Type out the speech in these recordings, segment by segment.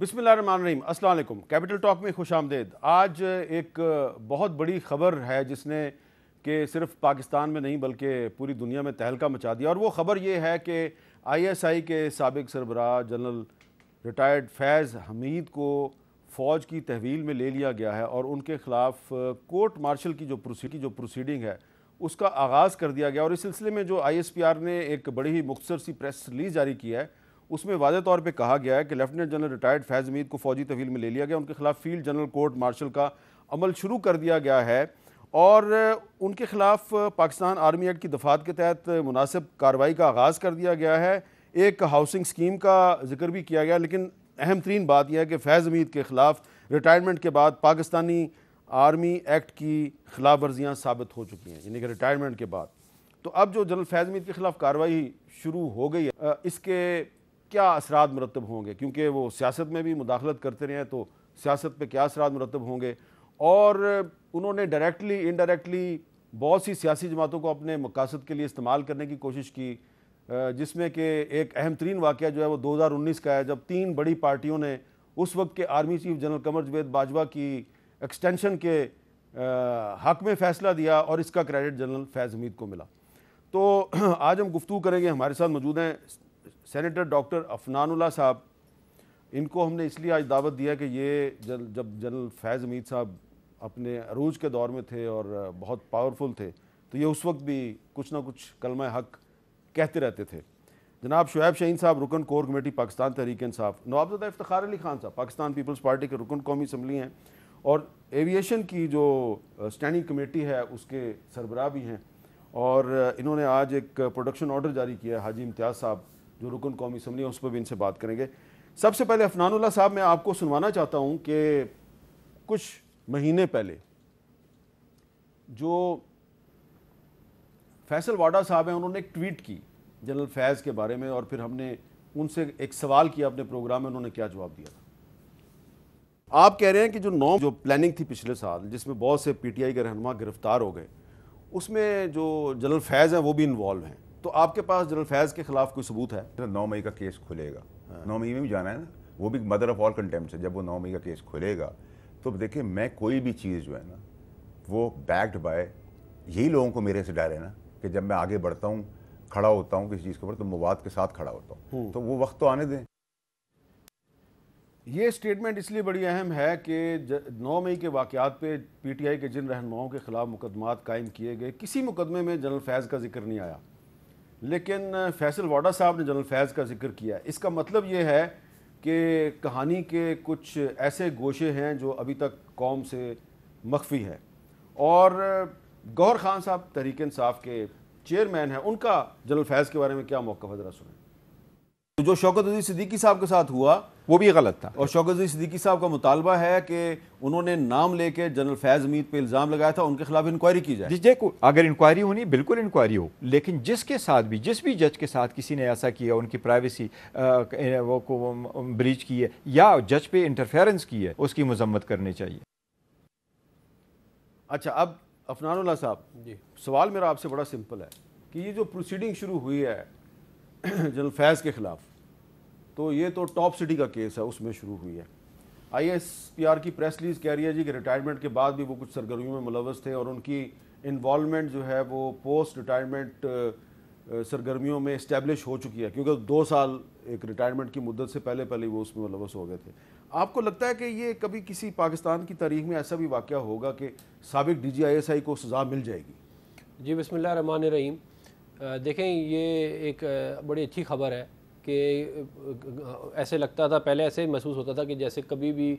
बिसमीम अस्सलाम capital talk में खुश आमदेद आज एक बहुत बड़ी ख़बर है जिसने कि सिर्फ पाकिस्तान में नहीं बल्कि पूरी दुनिया में तहलका मचा दिया और वो ख़बर ये है कि आईएसआई के सबक सरबराह जनरल रिटायर्ड फैज़ हमीद को फ़ौज की तहवील में ले लिया गया है और उनके ख़िलाफ़ कोर्ट मार्शल की जो की जो प्रोसीडिंग है उसका आगाज़ कर दिया गया और इस सिलसिले में जो आई एस पी आर ने एक बड़ी ही मुख्तर सी प्रेस रिलीज़ जारी की है उसमें वाजे तौर पर कहा गया है कि lieutenant general retired Faiz Hameed को फौजी तवील में ले लिया गया उनके खिलाफ फील्ड जनरल कोर्ट मार्शल का अमल शुरू कर दिया गया है और उनके खिलाफ पाकिस्तान आर्मी एक्ट की दफात के तहत मुनासिब कार्रवाई का आगाज़ कर दिया गया है एक हाउसिंग स्कीम का जिक्र भी किया गया लेकिन अहम तरीन बात यह है कि फैज़ हमीद के ख़िलाफ़ रिटायरमेंट के बाद पाकिस्तानी आर्मी एक्ट की खिलाफ वर्जियाँ साबित हो चुकी हैं यानी कि रिटायरमेंट के बाद तो अब जो जनरल फैज़ हमीद के ख़िलाफ़ कार्रवाई शुरू हो गई है इसके क्या असरा मरतब होंगे क्योंकि वो सियासत में भी मुदाखलत करते रहे हैं तो सियासत पर क्या असरा मरतब होंगे और उन्होंने डायरेक्टली इनडायरेक्टली बहुत सी सियासी जमातों को अपने मकासद के लिए इस्तेमाल करने की कोशिश की जिसमें कि एक अहम तरीन वाक़ जो है वो दो हज़ार उन्नीस का है जब तीन बड़ी पार्टियों ने उस वक्त के army chief general Qamar Javed Bajwa की एक्सटेंशन के हक में फ़ैसला दिया और इसका क्रेडिट जनरल फैज़ हमीद को मिला तो आज हम गुफ्तू करेंगे हमारे साथ मौजूद हैं सेनेटर डॉक्टर अफनानुल्ला साहब इनको हमने इसलिए आज दावत दिया कि ये जल, जब जनरल फैज़ अमीद साहब अपने अरूज के दौर में थे और बहुत पावरफुल थे तो ये उस वक्त भी कुछ ना कुछ कलम हक कहते रहते थे जनाब शुएब शहीन साहब रुकन कोर कमेटी पाकिस्तान तहरीक इंसाफ नवाबजदा इफ्तार अली खान साहब पाकिस्तान पीपल्स पार्टी के रुकन कौमी असम्बली हैं और एविएशन की जो स्टैंडिंग कमेटी है उसके सरबराह भी हैं और इन्होंने आज एक प्रोडक्शन ऑर्डर जारी किया हाजी इम्तियाज़ साहब जो रुकन कौमी असम्बली है उस पर भी इनसे बात करेंगे सबसे पहले अफनानुल्ला साहब मैं आपको सुनवाना चाहता हूँ कि कुछ महीने पहले जो फैसल वाडा साहब हैं उन्होंने एक ट्वीट की जनरल फैज़ के बारे में और फिर हमने उनसे एक सवाल किया अपने प्रोग्राम में उन्होंने क्या जवाब दिया था आप कह रहे हैं कि जो नौ जो प्लानिंग थी पिछले साल जिसमें बहुत से पीटीआई के रहनुमा गिरफ्तार हो गए उसमें जो जनरल फैज़ हैं वो भी इन्वॉल्व हैं तो आपके पास जनरल फैज़ के खिलाफ कोई सबूत है नौ मई का केस खुलेगा हाँ। नौ मई में भी जाना है ना वो भी मदर ऑफ ऑल कंटेम्प्ट है जब वो नौ मई का केस खुलेगा तो देखिए मैं कोई भी चीज़ जो है ना वो बैक्ड बाय यही लोगों को मेरे से डर है ना कि जब मैं आगे बढ़ता हूँ खड़ा होता हूँ किसी चीज़ के ऊपर तो मवाद के साथ खड़ा होता हूँ हम्म। तो वो वक्त तो आने दें ये स्टेटमेंट इसलिए बड़ी अहम है कि नौ मई के पी पे पीटीआई के जिन रहनुमाओं के ख़िलाफ़ मुकदमात कायम किए गए किसी मुकदमे में जनरल फैज़ का जिक्र नहीं आया लेकिन फैसल वाडा साहब ने जनरल फैज़ का जिक्र किया इसका मतलब ये है कि कहानी के कुछ ऐसे गोशे हैं जो अभी तक कौम से मख्फी है और गौर खान साहब तहरीक इंसाफ के चेयरमैन हैं उनका जनरल फैज़ के बारे में क्या मौका हजरा सुने तो जो शौकत अजीज सिद्दीकी साहब के साथ हुआ वो भी गलत था और शौकत सिद्दीकी साहब का मुतालबा है कि उन्होंने नाम लेके जनरल फैज़ मीत पे इल्ज़ाम लगाया था उनके खिलाफ इंक्वायरी की जाए देखो अगर इंक्वायरी होनी बिल्कुल इंक्वायरी हो लेकिन जिसके साथ भी जिस भी जज के साथ किसी ने ऐसा किया उनकी प्राइवेसी को ब्रीच की है या जज पे इंटरफेरेंस की है उसकी मजम्मत करनी चाहिए अच्छा अब अफनानुल्ला साहब जी सवाल मेरा आपसे बड़ा सिंपल है कि ये जो प्रोसीडिंग शुरू हुई है जनरल फैज़ के ख़िलाफ़ तो ये तो टॉप सिटी का केस है उसमें शुरू हुई है आईएसपीआर की प्रेस रिलीज कह रही है जी कि रिटायरमेंट के बाद भी वो कुछ सरगर्मियों में मुलवस थे और उनकी इन्वॉलमेंट जो है वो पोस्ट रिटायरमेंट सरगर्मियों में इस्टेब्लिश हो चुकी है क्योंकि दो साल एक रिटायरमेंट की मुद्दत से पहले पहले वो उसमें मुलवस हो गए थे आपको लगता है कि ये कभी किसी पाकिस्तान की तारीख में ऐसा भी वाक़ होगा कि सबक डी जी आई एस आई को सज़ा मिल जाएगी जी बसमिल्ल रहीम देखें ये एक बड़ी अच्छी खबर है कि ऐसे लगता था पहले ऐसे ही महसूस होता था कि जैसे कभी भी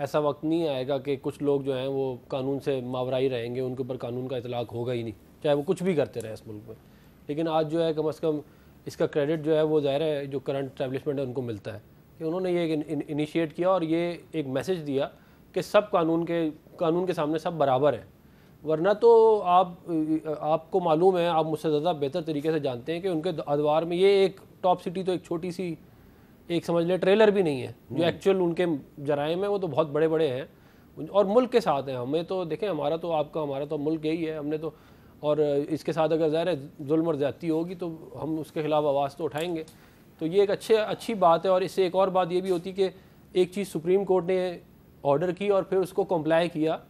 ऐसा वक्त नहीं आएगा कि कुछ लोग जो हैं वो कानून से मावराई रहेंगे उनके ऊपर कानून का इतलाक होगा ही नहीं चाहे वो कुछ भी करते रहे इस मुल्क में लेकिन आज जो है कम अज़ कम इसका क्रेडिट जो है वो ज़ाहिर है जो करंट ट्रेवलिशमेंट है उनको मिलता है कि उन्होंने ये इनिशिएट किया और ये एक मैसेज दिया कि सब कानून के कानून के सामने सब बराबर हैं वरना तो आप आपको मालूम है आप मुझसे ज़्यादा बेहतर तरीके से जानते हैं कि उनके अदवार में ये एक टॉप सिटी तो एक छोटी सी एक समझ लें ट्रेलर भी नहीं है जो एक्चुअल हम्म। उनके जराइम हैं वो तो बहुत बड़े बड़े हैं और मुल्क के साथ हैं हमें तो देखें हमारा तो आपका हमारा तो मुल्क यही है हमने तो और इसके साथ अगर ज़ाहिर जुल्म और ज़्यादती होगी तो हम उसके ख़िलाफ़ आवाज़ तो उठाएंगे तो ये एक अच्छे अच्छी बात है और इससे एक और बात ये भी होती कि एक चीज़ सुप्रीम कोर्ट ने ऑर्डर की और फिर उसको कम्प्लाई किया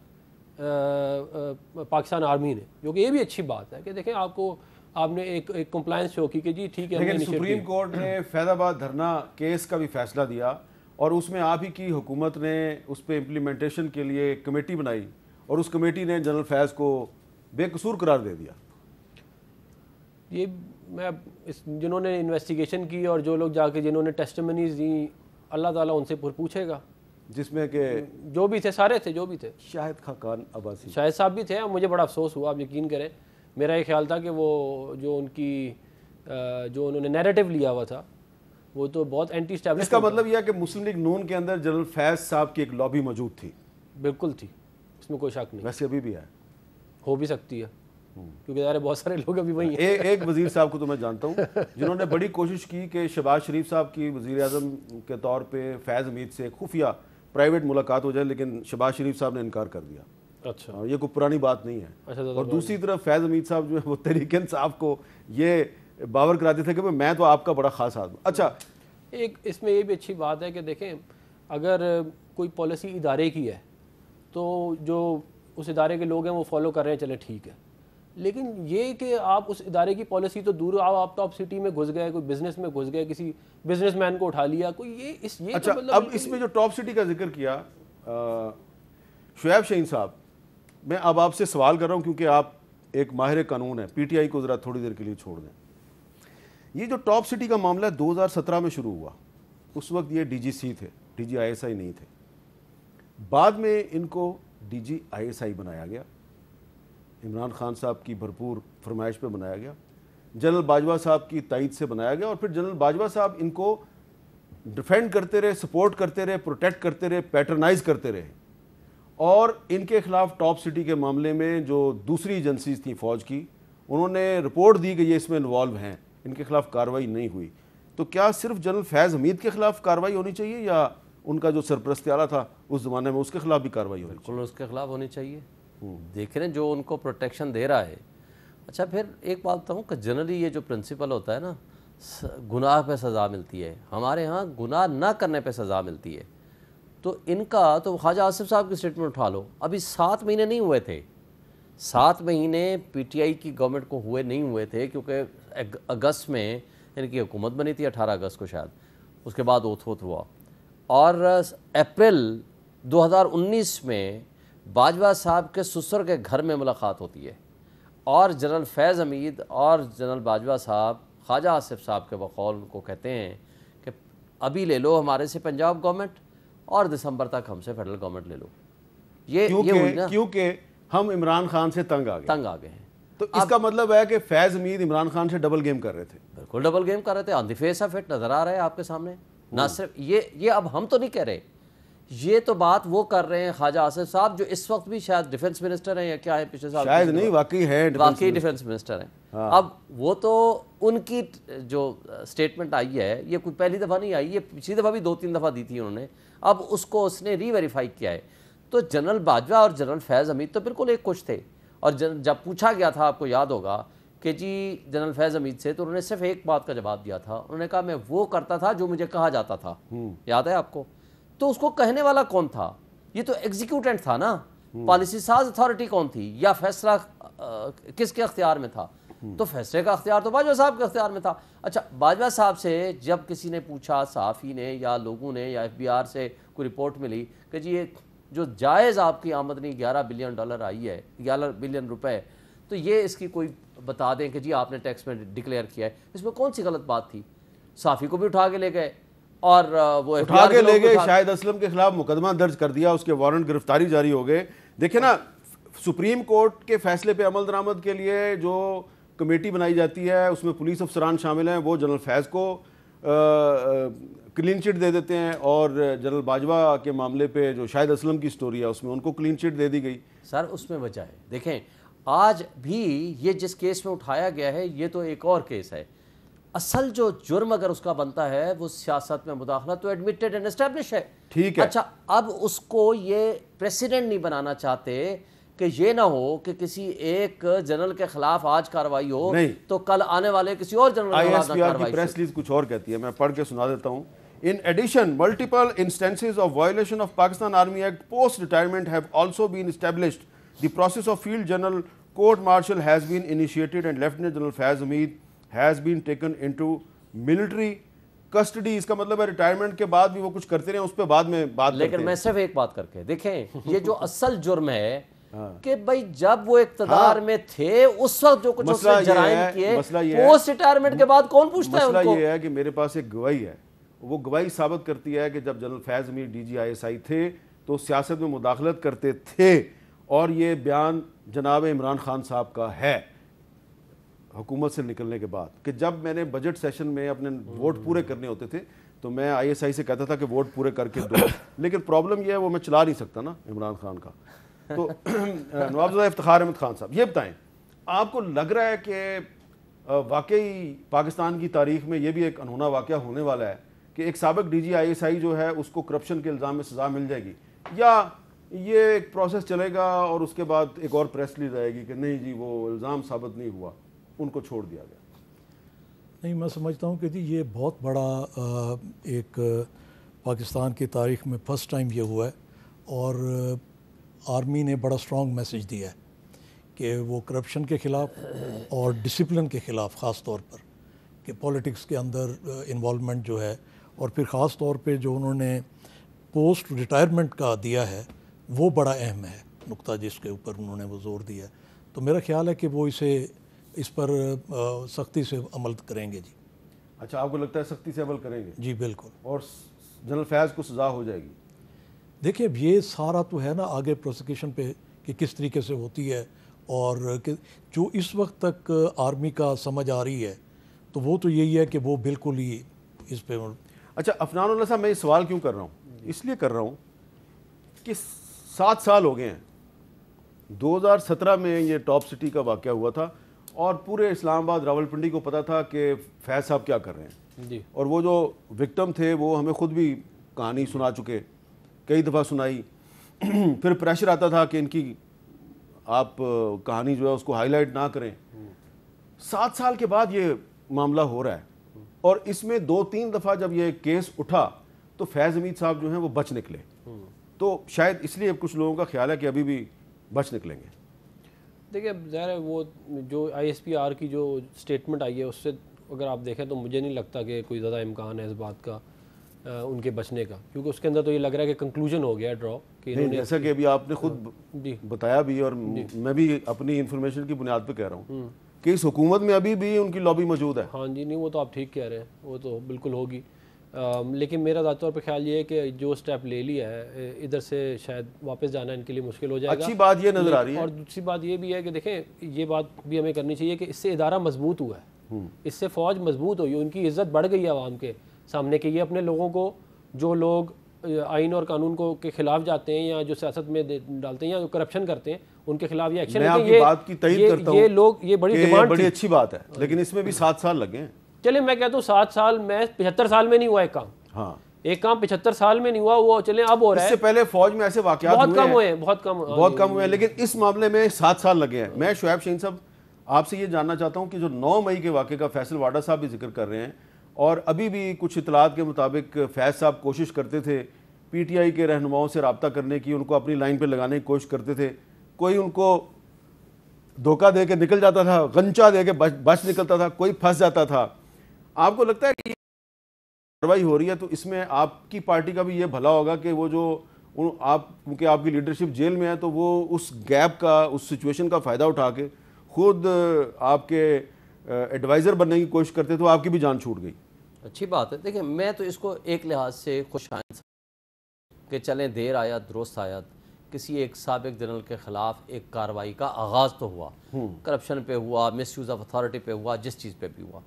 पाकिस्तान आर्मी ने जो कि ये भी अच्छी बात है कि देखें आपको आपने एक एक कंप्लाइंस शो की कि जी ठीक है लेकिन सुप्रीम कोर्ट ने फैजाबाद धरना केस का भी फैसला दिया और उसमें आप ही की हुकूमत ने उस पर इम्प्लीमेंटेशन के लिए एक कमेटी बनाई और उस कमेटी ने जनरल फैज़ को बेकसूर करार दे दिया ये मैं इस जिन्होंने इन्वेस्टिगेशन की और जो लोग जाके जिन्होंने टेस्टमनीज दी अल्लाह ताला उनसे पूछेगा जिसमें के जो भी थे सारे थे जो भी थे शाहिद खान अब्बासी शाहिद साहब भी थे और मुझे बड़ा अफसोस हुआ आप यकीन करें मेरा ये ख्याल था कि वो जो उनकी जो उन्होंने नैरेटिव लिया हुआ था वो तो बहुत एंटी स्टैब्लिश इसका मतलब यह कि मुस्लिम लीग नून के अंदर जनरल फैज साहब की एक लॉबी मौजूद थी बिल्कुल थी इसमें कोई शक नहीं वैसे अभी भी है हो भी सकती है हम्म। क्योंकि यार बहुत सारे लोग अभी वही हैं एक वजीर साहब को तो मैं जानता हूँ जिन्होंने बड़ी कोशिश की कि शहबाज शरीफ साहब की वजीर अजम के तौर पर फैज़ हमीद से खुफिया प्राइवेट मुलाकात हो जाए लेकिन शबाज शरीफ साहब ने इनकार कर दिया अच्छा हाँ, ये कोई पुरानी बात नहीं है अच्छा तो तो और तो दूसरी तरफ फैज़ अमीद साहब जो है वो तरीके साहब को ये बावर कराते थे कि मैं तो आपका बड़ा खास आदमी अच्छा एक इसमें ये भी अच्छी बात है कि देखें अगर कोई पॉलिसी इदारे की है तो जो उस इदारे के लोग हैं वो फॉलो कर रहे हैं चले ठीक है लेकिन ये कि आप उस इदारे की पॉलिसी तो दूर आओ आप टॉप सिटी तो में घुस गए कोई बिजनेस में घुस गए किसी बिजनेसमैन को उठा लिया कोई ये इस ये तो अच्छा, तो मतलब अब इसमें जो टॉप सिटी का जिक्र किया शुएब शहीन साहब मैं अब आपसे सवाल कर रहा हूँ क्योंकि आप एक माहिर कानून है पीटीआई को ज़रा थोड़ी देर के लिए छोड़ दें ये जो टॉप सिटी का मामला सत्रह में शुरू हुआ उस वक्त ये सी थे आई नहीं थे बाद में इनको आई बनाया गया इमरान खान साहब की भरपूर फरमाइश पर बनाया गया जनरल बाजवा साहब की तइद से बनाया गया और फिर जनरल बाजवा साहब इनको डिफेंड करते रहे सपोर्ट करते रहे प्रोटेक्ट करते रहे पैटर्नाइज करते रहे और इनके खिलाफ टॉप सिटी के मामले में जो दूसरी एजेंसीज थी फ़ौज की उन्होंने रिपोर्ट दी कि ये इसमें इन्वॉल्व हैं इनके खिलाफ कार्रवाई नहीं हुई तो क्या सिर्फ जनरल फैज़ हमीद के खिलाफ कार्रवाई होनी चाहिए या उनका जो सरप्रस्त आला था उस ज़माने में उसके खिलाफ भी कार्रवाई होनी बिल्कुल उसके खिलाफ होनी चाहिए देख रहे हैं जो उनको प्रोटेक्शन दे रहा है अच्छा फिर एक बात हूँ कि जनरली ये जो प्रिंसिपल होता है ना गुनाह पे सज़ा मिलती है हमारे यहाँ गुनाह ना करने पे सज़ा मिलती है तो इनका तो ख्वाजा आसिफ साहब की स्टेटमेंट उठा लो अभी सात महीने नहीं हुए थे सात महीने पीटीआई की गवर्नमेंट को हुए नहीं हुए थे क्योंकि अगस्त में इनकी हुकूमत बनी थी अठारह अगस्त को शायद उसके बाद ओथ वोथ हुआ और अप्रैल दो में बाजवा साहब के ससुर के घर में मुलाकात होती है और जनरल फैज़ हमीद और जनरल बाजवा साहब ख्वाजा आसिफ साहब के बकौल को कहते हैं कि अभी ले लो हमारे से पंजाब गवर्नमेंट और दिसंबर तक हमसे फेडरल गवर्नमेंट ले लो ये क्योंकि हम इमरान खान से तंग आ गए तंग आ गए हैं तो इसका मतलब है कि फैज़ हमीद इमरान खान से डबल गेम कर रहे थे बिल्कुल डबल गेम कर रहे थे ऑन द फेस नज़र आ रहा है आपके सामने ना सिर्फ ये ये अब हम तो नहीं कह रहे ये तो बात वो कर रहे हैं ख्वाजा आसिफ साहब जो इस वक्त भी शायद डिफेंस मिनिस्टर हैं या क्या है पिछले साल शायद नहीं वाकई है वाकई डिफेंस मिनिस्टर हैं हाँ। अब वो तो उनकी जो स्टेटमेंट आई है ये कोई पहली दफ़ा नहीं आई ये पिछली दफ़ा भी दो तीन दफ़ा दी थी उन्होंने अब उसको उसने रीवेरीफाई किया है तो जनरल बाजवा और जनरल फैज़ हमीद तो बिल्कुल एक कुछ थे और जब पूछा गया था आपको याद होगा कि जी जनरल फैज़ हमीद से तो उन्होंने सिर्फ एक बात का जवाब दिया था उन्होंने कहा मैं वो करता था जो मुझे कहा जाता था हम्म। याद है आपको तो उसको कहने वाला कौन था ये तो एग्जीक्यूटेंट था ना पॉलिसी हम्म। साज अथॉरिटी कौन थी या फैसला किसके अख्तियार में था हम्म। तो फैसले का अख्तियार तो बाजवा साहब के अख्तियार में था अच्छा बाजवा साहब से जब किसी ने पूछा साफी ने या लोगों ने या एफ बी आर से कोई रिपोर्ट मिली कि जी ये जो जायज़ आपकी आमदनी ग्यारह बिलियन डॉलर आई है ग्यारह बिलियन रुपए तो ये इसकी कोई बता दें कि जी आपने टैक्स में डिक्लेयर किया है इसमें कौन सी गलत बात थी साफ़ी को भी उठा के ले गए और वो उठा के ले गए शाहिद असलम के खिलाफ मुकदमा दर्ज कर दिया उसके वारंट गिरफ्तारी जारी हो गए देखिए ना सुप्रीम कोर्ट के फैसले पे अमल दरामद के लिए जो कमेटी बनाई जाती है उसमें पुलिस अफसरान शामिल हैं वो जनरल फैज़ को क्लीन चिट दे देते हैं और जनरल बाजवा के मामले पे जो शाहिद असलम की स्टोरी है उसमें उनको क्लीन चिट दे दी गई सर उसमें बचाए है देखें आज भी ये जिस केस में उठाया गया है ये तो एक और केस है असल जो जुर्म अगर उसका बनता है वो सियासत में मुदाखला तो एडमिटेड एंड एस्टेब्लिश है ठीक है अच्छा अब उसको ये प्रेसिडेंट नहीं बनाना चाहते कि ये ना हो कि किसी एक जनरल के खिलाफ आज कार्रवाई हो नहीं। तो कल आने वाले किसी और जनरल की प्रेस लीज कुछ और कहती है मैं पढ़ के सुना देता हूँ in addition multiple instances of violation of Pakistan army act post retirement है process of field general court martial has been initiated and lieutenant general Faiz Umeed has been taken into military custody इसका मतलब है रिटायरमेंट के बाद भी वो कुछ करते रहे उस पर बाद में बात लेकिन मैं सिर्फ एक बात करके देखें ये जो असल जुर्म है हाँ। कि भाई जब वो इकतदार हाँ। में थे उस वक्त जो कुछ जराइम किए पोस्ट रिटायरमेंट के बाद कौन पूछता है उनको ये है कि मेरे पास एक गवाही है वो गवाही साबित करती है कि जब general Faiz Mir D G I S I थे तो सियासत में मुदाखलत करते थे और ये बयान जनाब इमरान खान साहब का है हुकूमत से निकलने के बाद कि जब मैंने बजट सेशन में अपने वोट पूरे करने होते थे तो मैं आईएसआई से कहता था कि वोट पूरे करके दो लेकिन प्रॉब्लम यह है वो मैं चला नहीं सकता ना इमरान खान का तो नवाबजा इफ्तार अहमद खान साहब ये बताएं आपको लग रहा है कि वाकई पाकिस्तान की तारीख में यह भी एक अनहोना वाक़ होने वाला है कि एक सबक डी जी आई एस आई जो है उसको करप्शन के इल्ज़ाम में सज़ा मिल जाएगी या ये एक प्रोसेस चलेगा और उसके बाद एक और प्रेस ली जाएगी कि नहीं जी वो इल्ज़ाम साबित नहीं हुआ उनको छोड़ दिया गया नहीं मैं समझता हूँ कि जी ये बहुत बड़ा एक पाकिस्तान की तारीख में फ़र्स्ट टाइम ये हुआ है और आर्मी ने बड़ा स्ट्रॉन्ग मैसेज दिया है कि वो करप्शन के ख़िलाफ़ और डिसिप्लिन के ख़िलाफ़ ख़ास तौर पर कि पॉलिटिक्स के अंदर इन्वॉलमेंट जो है और फिर ख़ास तौर पे जो उन्होंने पोस्ट रिटायरमेंट का दिया है वो बड़ा अहम है नुकता जिसके ऊपर उन्होंने वो जोर दिया तो मेरा ख्याल है कि वो इसे इस पर सख्ती से अमल करेंगे जी अच्छा आपको लगता है सख्ती से अमल करेंगे जी बिल्कुल और जनरल फैज़ को सज़ा हो जाएगी देखिए अब ये सारा तो है ना आगे प्रोसिक्यूशन पे कि किस तरीके से होती है और जो इस वक्त तक आर्मी का समझ आ रही है तो वो तो यही है कि वो बिल्कुल ही इस पर अच्छा अफनान साहब मैं ये सवाल क्यों कर रहा हूँ इसलिए कर रहा हूँ कि सात साल हो गए हैं 2017 में ये टॉप सिटी का वाक़ हुआ था और पूरे इस्लामाबाद रावलपिंडी को पता था कि फैज साहब क्या कर रहे हैं जी और वो जो विक्टम थे वो हमें खुद भी कहानी सुना चुके कई दफ़ा सुनाई फिर प्रेशर आता था कि इनकी आप कहानी जो है उसको हाईलाइट ना करें सात साल के बाद ये मामला हो रहा है और इसमें दो तीन दफ़ा जब ये केस उठा तो फैज़ हमीद साहब जो हैं वो बच निकले हम्म। तो शायद इसलिए अब कुछ लोगों का ख्याल है कि अभी भी बच निकलेंगे देखिए ज़ाहिर है वो जो आईएसपीआर की जो स्टेटमेंट आई है उससे अगर आप देखें तो मुझे नहीं लगता कि कोई ज़्यादा इम्कान है इस बात का आ, उनके बचने का क्योंकि उसके अंदर तो ये लग रहा है कि कंक्लूजन हो गया ड्रॉ कि नहीं, जैसा कि अभी आपने खुद हाँ, जी बताया भी और मैं भी अपनी इन्फॉर्मेशन की बुनियाद पर कह रहा हूँ हम्म। कि इस हुकूमत में अभी भी उनकी लॉबी मौजूद है हाँ जी नहीं वो तो आप ठीक कह रहे हैं वो तो बिल्कुल होगी लेकिन मेरा ज़्यादा तौर पर ख्याल ये है कि जो स्टेप ले लिया है इधर से शायद वापस जाना इनके लिए मुश्किल हो जाएगा अच्छी बात ये नज़र आ रही है और दूसरी बात ये भी है कि देखें ये बात भी हमें करनी चाहिए कि इससे इदारा मजबूत हुआ है हम्म। इससे फ़ौज मजबूत हुई उनकी इज्जत बढ़ गई है आवाम के सामने कि ये अपने लोगों को जो लोग आइन और कानून को के खिलाफ जाते हैं या जो सियासत में डालते हैं या करप्शन करते हैं उनके खिलाफ ये एक्शन ये, बात की करता ये लोग ये बड़ी डिमांड बड़ी अच्छी बात है लेकिन इसमें भी सात साल लगे हैं चले मैं कहता हूँ सात साल में पिछहत्तर साल में नहीं हुआ एक काम हाँ एक काम पिछहत्तर साल में नहीं हुआ वो चले अब हो रहा है इससे पहले फौज में ऐसे वाक्य बहुत कम हुए हैं बहुत कम बहुत कम हुए हैं लेकिन इस मामले में सात साल लगे हैं मैं शुएब शहीन साहब आपसे ये जानना चाहता हूँ कि जो नौ मई के वाक़े का फैसल वाडा साहब भी जिक्र कर रहे हैं और अभी भी कुछ इतलात के मुताबिक फैज साहब कोशिश करते थे पीटीआई के रहनुमाओं से रबता करने की उनको अपनी लाइन पर लगाने की कोशिश करते थे कोई उनको धोखा दे के निकल जाता था गंचा दे के बच बच निकलता था कोई फंस जाता था आपको लगता है कि कार्रवाई हो रही है तो इसमें आपकी पार्टी का भी ये भला होगा कि वो जो आप क्योंकि आपकी लीडरशिप जेल में है तो वो उस गैप का उस सिचुएशन का फ़ायदा उठा के खुद आपके एडवाइज़र बनने की कोशिश करते तो आपकी भी जान छूट गई अच्छी बात है देखिए मैं तो इसको एक लिहाज से खुश आइन कि चलें देर आया दुरुस्त आया किसी एक सबक जनरल के ख़िलाफ़ एक कार्रवाई का आगाज़ तो हुआ हम्म। करप्शन पे हुआ मिस यूज़ ऑफ अथॉरिटी पे हुआ जिस चीज़ पे भी हुआ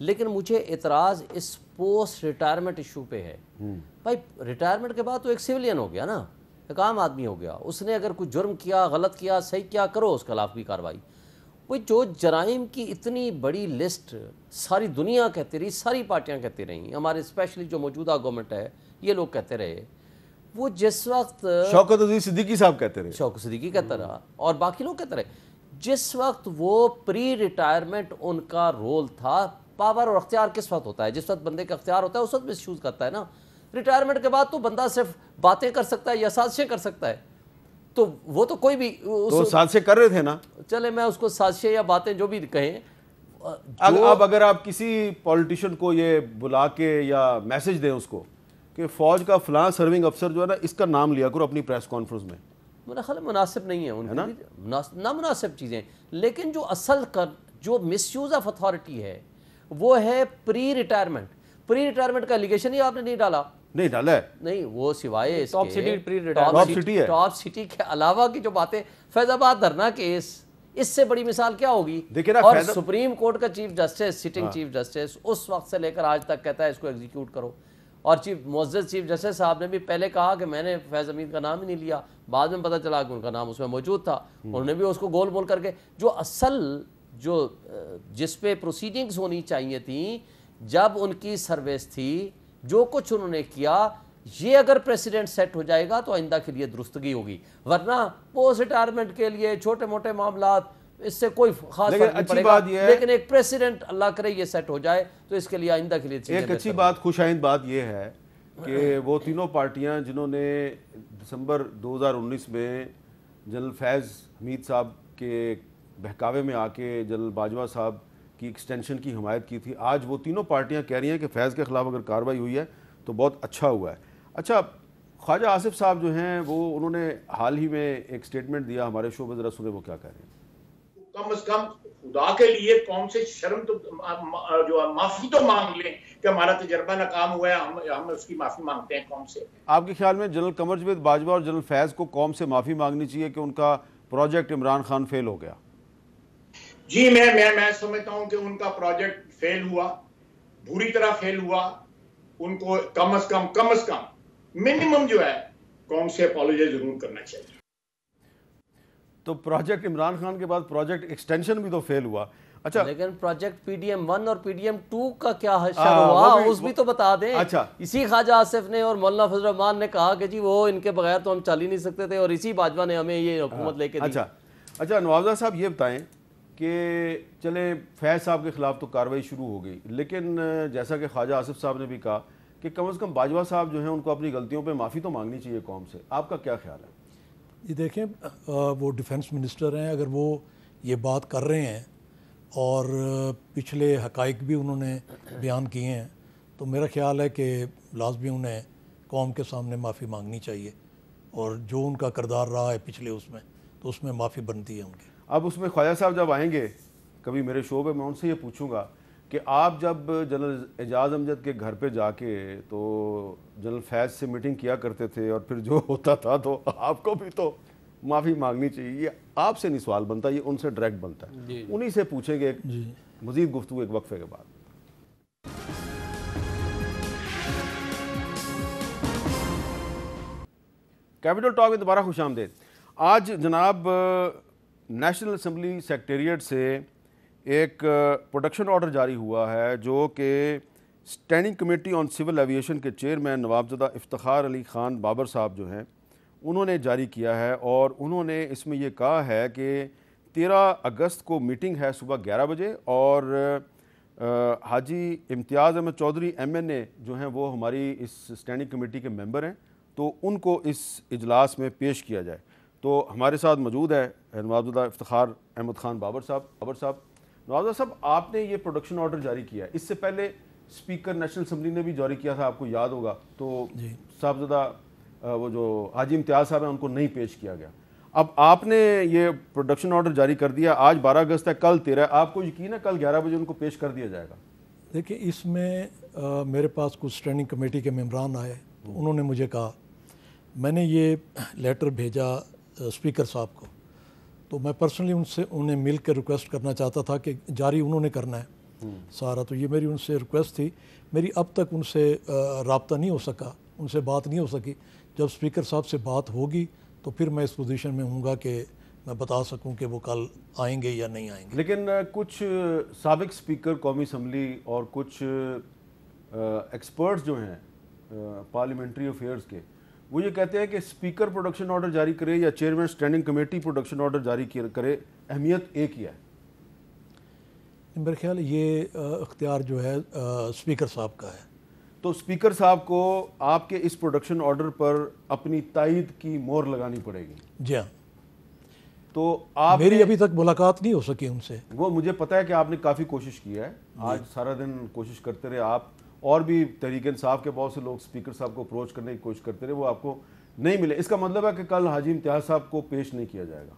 लेकिन मुझे इतराज़ इस पोस्ट रिटायरमेंट इशू पे है हम्म। भाई रिटायरमेंट के बाद तो एक सिविलियन हो गया ना एक आम आदमी हो गया उसने अगर कुछ जुर्म किया गलत किया सही किया करो उस खिलाफ की कार्रवाई वो जो जराइम की इतनी बड़ी लिस्ट सारी दुनिया कहती रही सारी पार्टियाँ कहती रहीं हमारे स्पेशली जो मौजूदा गवर्नमेंट है ये लोग कहते रहे वो जिस वक्त शौकत सिद्दीकी साहब कहते रहे शौकत सिद्दीकी कहता रहा और बाकी लोग कहते रहे जिस वक्त वो प्री रिटायरमेंट उनका रोल था पावर और अख्तियार किस वक्त होता है जिस वक्त बंदे का अख्तियार होता है उस वक्त मिस यूज़ करता है ना रिटायरमेंट के बाद तो बंदा सिर्फ बातें कर सकता है या साजिशें कर सकता है तो वो तो कोई भी उस तो साजिशें कर रहे थे ना चले मैं उसको साजिशें या बातें जो भी कहें अब अब अगर आप किसी पॉलिटिशियन को ये बुला के या मैसेज दें उसको कि फ़ौज का फलां सर्विंग अफसर जो है ना इसका नाम लिया करो अपनी प्रेस कॉन्फ्रेंस में मेरा ख्याल मुनासिब नहीं है उनका ना नामुनासिब चीज़ें लेकिन जो असल कर जो मिस यूज़ ऑफ अथॉरिटी है वो है प्री रिटायरमेंट प्री रिटायरमेंट का एलिगेशन ही आपने नहीं डाला नहीं डाला नहीं वो सिवाय top city pre retirement top city के अलावा की जो बातें फैजाबाद धरना केस इससे बड़ी मिसाल क्या होगी देखिए और सुप्रीम कोर्ट का chief justice sitting chief justice उस वक्त से लेकर आज तक कहता है इसको एग्जीक्यूट करो और चीफ मोजद चीफ जस्टिस साहब ने भी पहले कहा कि मैंने फैज अमीन का नाम ही नहीं लिया बाद में पता चला कि उनका नाम उसमें मौजूद था हम्म। उन्होंने भी उसको गोल बोल करके जो असल जो जिस पे प्रोसीडिंग्स होनी चाहिए थी जब उनकी सर्विस थी जो कुछ उन्होंने किया ये अगर प्रेसिडेंट सेट हो जाएगा तो आइंदा के लिए दुरुस्तगी होगी वरना पोस्ट रिटायरमेंट के लिए छोटे मोटे मामला इससे कोई खास लेकिन अच्छी बात यह लेकिन एक प्रेसिडेंट अल्लाह करे ये सेट हो जाए तो इसके लिए आइंदा के लिए एक अच्छी बात खुशाइंद बात यह है कि वो तीनों पार्टियां जिन्होंने दिसंबर 2019 में जनरल फैज़ हमीद साहब के बहकावे में आके जनरल बाजवा साहब की एक्सटेंशन की हमायत की थी आज वो तीनों पार्टियां कह रही हैं कि फैज़ के ख़िलाफ़ अगर कार्रवाई हुई है तो बहुत अच्छा हुआ है अच्छा ख्वाजा आसिफ साहब जो हैं वो उन्होंने हाल ही में एक स्टेटमेंट दिया हमारे शो में ज़रा सुने वो क्या कह रहे हैं कम अज कम खुदा के लिए कौन से शर्म तो जो माफी तो मांग लें कि हमारा तजर्बा नाकाम हुआ है हम हम उसकी माफी मांगते हैं कौन से आपके ख्याल में जनरल कमर जवेद बाजवा और जनरल फैज़ को कौम से माफी मांगनी चाहिए कि उनका प्रोजेक्ट इमरान खान फेल हो गया जी मैं मैं मैं समझता हूं कि उनका प्रोजेक्ट फेल हुआ बुरी तरह फेल हुआ उनको कम से कम कम से कम मिनिमम जो है कौन से अपॉलोजाइज जरूर करना चाहिए तो प्रोजेक्ट इमरान खान के बाद प्रोजेक्ट एक्सटेंशन भी तो फेल हुआ अच्छा लेकिन प्रोजेक्ट पीडीएम वन और पीडीएम टू का क्या आ, हुआ भी, उस भी तो बता दें अच्छा इसी ख्वाजा आसिफ ने और मौलाना फजल रहमान ने कहा कि जी वो इनके बगैर तो हम चल ही नहीं सकते थे और इसी बाजवा ने हमें ये हुकूमत हाँ। लेके अच्छा अच्छा नवाजा साहब ये बताएं कि चले फैज साहब के ख़िलाफ़ तो कार्रवाई शुरू हो गई लेकिन जैसा कि ख्वाजा आसफ साहब ने भी कहा कि कम अज़ कम बाजवा साहब जो हैं उनको अपनी गलतियों पर माफ़ी तो मांगनी चाहिए कौम से आपका क्या ख्याल है ये देखें वो डिफेंस मिनिस्टर हैं अगर वो ये बात कर रहे हैं और पिछले हकाइक भी उन्होंने बयान किए हैं तो मेरा ख्याल है कि लाजमी उन्हें कौम के सामने माफ़ी मांगनी चाहिए और जो उनका करदार रहा है पिछले उसमें तो उसमें माफ़ी बनती है उनकी अब उसमें ख्वाजा साहब जब आएंगे कभी मेरे शो पे मैं उनसे ये पूछूंगा कि आप जब जनरल एजाज अमजद के घर पे जाके तो जनरल फैज से मीटिंग किया करते थे और फिर जो होता था तो आपको भी तो माफ़ी मांगनी चाहिए ये आपसे नहीं सवाल बनता ये उनसे डायरेक्ट बनता है उन्हीं से पूछेंगे मज़ीद गुफ्तु एक वक्फे के बाद कैपिटल टॉक में दोबारा खुश आमदेद आज जनाब नेशनल असम्बली सेक्रेटेरिएट से एक प्रोडक्शन ऑर्डर जारी हुआ है जो कि standing committee on civil aviation के चेयरमैन नवाबजदा इफ्तार अली ख़ान बाबर साहब जो हैं उन्होंने जारी किया है और उन्होंने इसमें यह कहा है कि 13 अगस्त को मीटिंग है सुबह 11 बजे और Haji Imtiaz Ahmad Chaudhry M N A जो हैं वो हमारी इस स्टैंडिंग कमेटी के मेंबर हैं तो उनको इस इजलास में पेश किया जाए तो हमारे साथ मौजूद है नवाजुदा इफ्तार अहमद ख़ान बाबर साहब बाबर साहब नवाबा साहब आपने ये प्रोडक्शन ऑर्डर जारी किया है इससे पहले स्पीकर नेशनल असम्बली ने भी जारी किया था आपको याद होगा तो साहबजादा वो जो हाजी इम्तियाज़ साहब हैं उनको नहीं पेश किया गया अब आपने ये प्रोडक्शन ऑर्डर जारी कर दिया आज 12 अगस्त है कल 13 आपको यकीन है कल 11 बजे उनको पेश कर दिया जाएगा देखिए इसमें मेरे पास कुछ स्टैंडिंग कमेटी के मेम्बरान आए तो उन्होंने मुझे कहा मैंने ये लेटर भेजा स्पीकर साहब को तो मैं पर्सनली उनसे उन्हें मिल कर रिक्वेस्ट करना चाहता था कि जारी उन्होंने करना है हम्म। सारा तो ये मेरी उनसे रिक्वेस्ट थी मेरी अब तक उनसे रबता नहीं हो सका उनसे बात नहीं हो सकी जब स्पीकर साहब से बात होगी तो फिर मैं इस पोजीशन में हूँगा कि मैं बता सकूँ कि वो कल आएंगे या नहीं आएंगे लेकिन कुछ सबक स्पीकर कौमी असम्बली और कुछ एक्सपर्ट्स जो हैं पार्लियामेंट्री अफेयर्स के वो ये कहते हैं कि स्पीकर प्रोडक्शन ऑर्डर जारी करे या chairman standing committee production order जारी करे अहमियत एक ही है मेरे ख्याल ये अख्तियार जो है स्पीकर साहब का है तो स्पीकर साहब को आपके इस प्रोडक्शन ऑर्डर पर अपनी तइद की मोर लगानी पड़ेगी जी हाँ तो आप मेरी अभी तक मुलाकात नहीं हो सकी उनसे वो मुझे पता है कि आपने काफ़ी कोशिश की है आज सारा दिन कोशिश करते रहे आप और भी तहरीक साहब के बहुत से लोग स्पीकर साहब को अप्रोच करने की कोशिश करते रहे वो आपको नहीं मिले इसका मतलब है कि कल हाजी इम्तियाज साहब को पेश नहीं किया जाएगा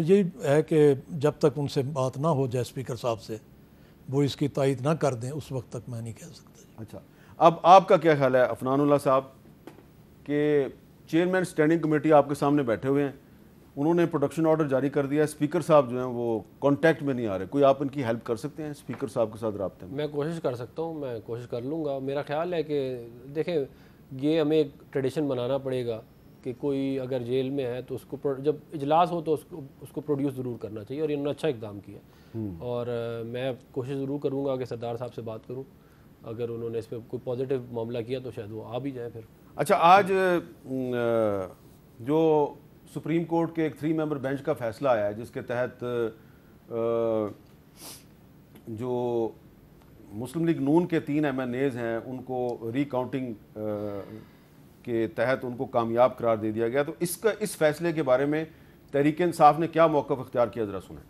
यही है कि जब तक उनसे बात ना हो जाए स्पीकर साहब से वो इसकी तायद ना कर दें उस वक्त तक मैं नहीं कह सकता अच्छा अब आपका क्या ख्याल है अफनानुल्ला साहब के चेयरमैन स्टैंडिंग कमेटी आपके सामने बैठे हुए हैं उन्होंने प्रोडक्शन ऑर्डर जारी कर दिया स्पीकर साहब जो हैं वो कांटेक्ट में नहीं आ रहे कोई आप इनकी हेल्प कर सकते हैं स्पीकर साहब के साथ रबते हैं मैं कोशिश कर सकता हूँ मैं कोशिश कर लूँगा मेरा ख्याल है कि देखें ये हमें एक ट्रेडिशन बनाना पड़ेगा कि कोई अगर जेल में है तो उसको जब इजलास हो तो उसको उसको प्रोड्यूस ज़रूर करना चाहिए और इन्होंने अच्छा इकदाम किया हम्म। और मैं कोशिश ज़रूर करूँगा कि सरदार साहब से बात करूँ अगर उन्होंने इस पर कोई पॉजिटिव मामला किया तो शायद वो आ भी जाए फिर अच्छा आज जो सुप्रीम कोर्ट के एक थ्री मेंबर बेंच का फैसला आया है जिसके तहत जो मुस्लिम लीग नून के तीन एम एन एज़ हैं उनको रिकाउंटिंग के तहत उनको कामयाब करार दे दिया गया तो इसका इस फैसले के बारे में तहरीक इंसाफ ने क्या मौक़ अख्तियार किया ज़रा सुना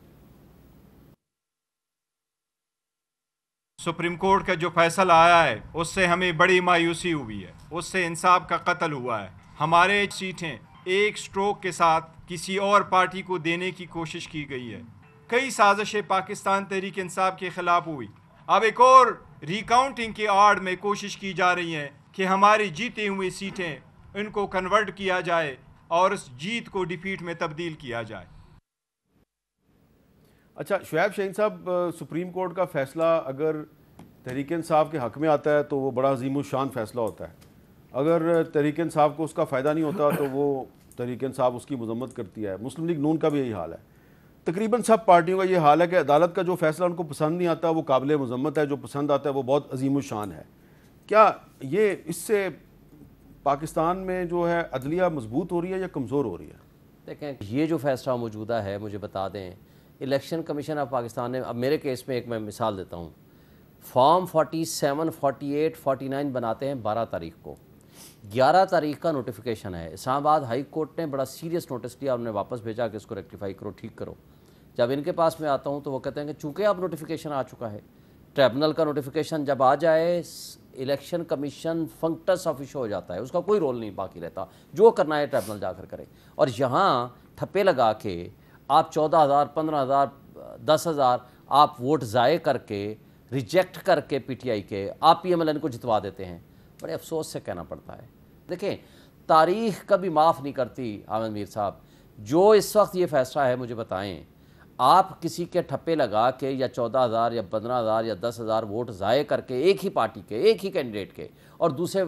सुप्रीम कोर्ट का जो फैसला आया है उससे हमें बड़ी मायूसी हुई है उससे इंसाफ का कत्ल हुआ है हमारे सीटें एक स्ट्रोक के साथ किसी और पार्टी को देने की कोशिश की गई है कई साजिशें पाकिस्तान तहरीक इंसाफ के ख़िलाफ़ हुई अब एक और रिकाउंटिंग के आड़ में कोशिश की जा रही है कि हमारी जीते हुए सीटें इनको कन्वर्ट किया जाए और उस जीत को डिफीट में तब्दील किया जाए अच्छा शुएब शहीन साहब सुप्रीम कोर्ट का फैसला अगर तहरीक इंसाफ के हक में आता है तो वो बड़ा अजीम शान फैसला होता है अगर तरीकन साहब को उसका फ़ायदा नहीं होता तो वो तरीकन साहब उसकी मजम्मत करती है मुस्लिम लीग नून का भी यही हाल है तकरीबन सब पार्टियों का ये हाल है कि अदालत का जो फैसला उनको पसंद नहीं आता वो काबिल मजम्मत है जो पसंद आता है वो बहुत अजीम शान है क्या ये इससे पाकिस्तान में जो है अदलिया मजबूत हो रही है या कमज़ोर हो रही है देखें ये जो फैसला मौजूदा है मुझे बता दें इलेक्शन कमीशन ऑफ पाकिस्तान ने अब मेरे केस में एक मैं मिसाल देता हूँ form forty seven 49 eight nine बनाते हैं बारह तारीख को ग्यारह तारीख का नोटिफिकेशन है इस्लामाबाद हाई कोर्ट ने बड़ा सीरियस नोटिस लिया उन्होंने वापस भेजा कि इसको रेक्टिफाई करो ठीक करो जब इनके पास में आता हूँ तो वो कहते हैं कि चूँकि अब नोटिफिकेशन आ चुका है ट्रैबनल का नोटिफिकेशन जब आ जाए इलेक्शन कमीशन फंक्टस ऑफिशो हो जाता है उसका कोई रोल नहीं बाकी रहता जो करना है ट्रैबनल जाकर करें और यहाँ ठप्पे लगा के आप चौदह हज़ार पंद्रह हज़ार दस हज़ार आप वोट ज़ाय करके रिजेक्ट करके पीटीआई के आप पीएमएलएन को जितवा देते हैं बड़े अफसोस से कहना पड़ता है देखें तारीख कभी माफ़ नहीं करती आमिर मीर साहब जो इस वक्त ये फैसला है मुझे बताएं आप किसी के ठप्पे लगा के या चौदह हज़ार या पंद्रह हज़ार या दस हज़ार वोट ज़ाय करके एक ही पार्टी के एक ही कैंडिडेट के और दूसरे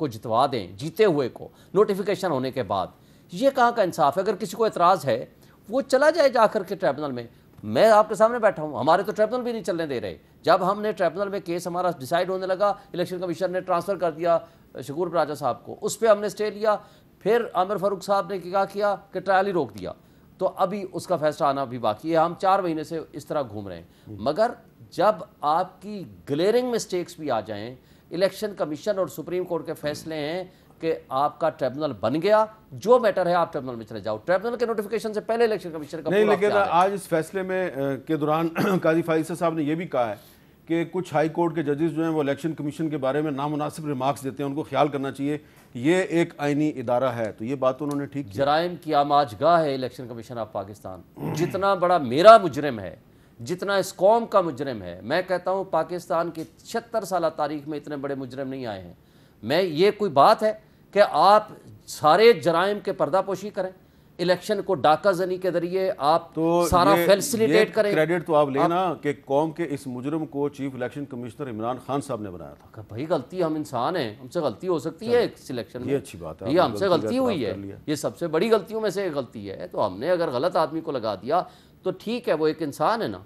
को जितवा दें जीते हुए को नोटिफिकेशन होने के बाद ये कहाँ का इंसाफ है अगर किसी को एतराज़ है वो चला जाए जा के ट्रिब्यूनल में मैं आपके सामने बैठा हूँ हमारे तो ट्रिब्यूनल भी नहीं चलने दे रहे जब हमने ट्रिब्यूनल में केस हमारा डिसाइड होने लगा इलेक्शन कमीशन ने ट्रांसफ़र कर दिया शकूर राजा साहब को उस पर हमने स्टे लिया फिर आमिर फारूक साहब ने क्या किया कि ट्रायल ही रोक दिया तो अभी उसका फैसला आना भी बाकी है हम चार महीने से इस तरह घूम रहे हैं मगर जब आपकी ग्लेयरिंग मिस्टेक्स भी आ जाएं इलेक्शन कमीशन और सुप्रीम कोर्ट के फैसले हैं कि आपका ट्रिब्यूनल बन गया जो मैटर है आप ट्रिब्यूनल में चले जाओ ट्रिब्यूनल के नोटिफिकेशन से पहले इलेक्शन कमीशन का नहीं लेकिन आज इस फैसले में के दौरान काजी फाइसा साहब ने यह भी कहा है कि कुछ हाई कोर्ट के जजेस जो हैं वो इलेक्शन कमीशन के बारे में नामनासिब रिमार्क्स देते हैं उनको ख्याल करना चाहिए ये एक आइनी इदारा है तो ये बात उन्होंने ठीक जराइम की आमाज गाह है इलेक्शन कमीशन ऑफ पाकिस्तान जितना बड़ा मेरा मुजरम है जितना इस कौम का मुजरम है मैं कहता हूँ पाकिस्तान की छिहत्तर साल तारीख में इतने बड़े मुजरम नहीं आए हैं मैं ये कोई बात है कि आप सारे जराइम के पर्दापोशी करें इलेक्शन को डाका जनी के जरिए आप तो सारा फैसिलिटेट करें क्रेडिट तो आप लेना आप, कि कौम के इस मुजरम को chief election commissioner Imran Khan साहब ने बनाया था भाई गलती हम इंसान हैं हमसे गलती हो सकती है सिलेक्शन में ये अच्छी बात है ये हमसे गलती हुई है ये सबसे बड़ी गलतियों में से एक गलती है तो हमने अगर गलत आदमी को लगा दिया तो ठीक है वो एक इंसान है ना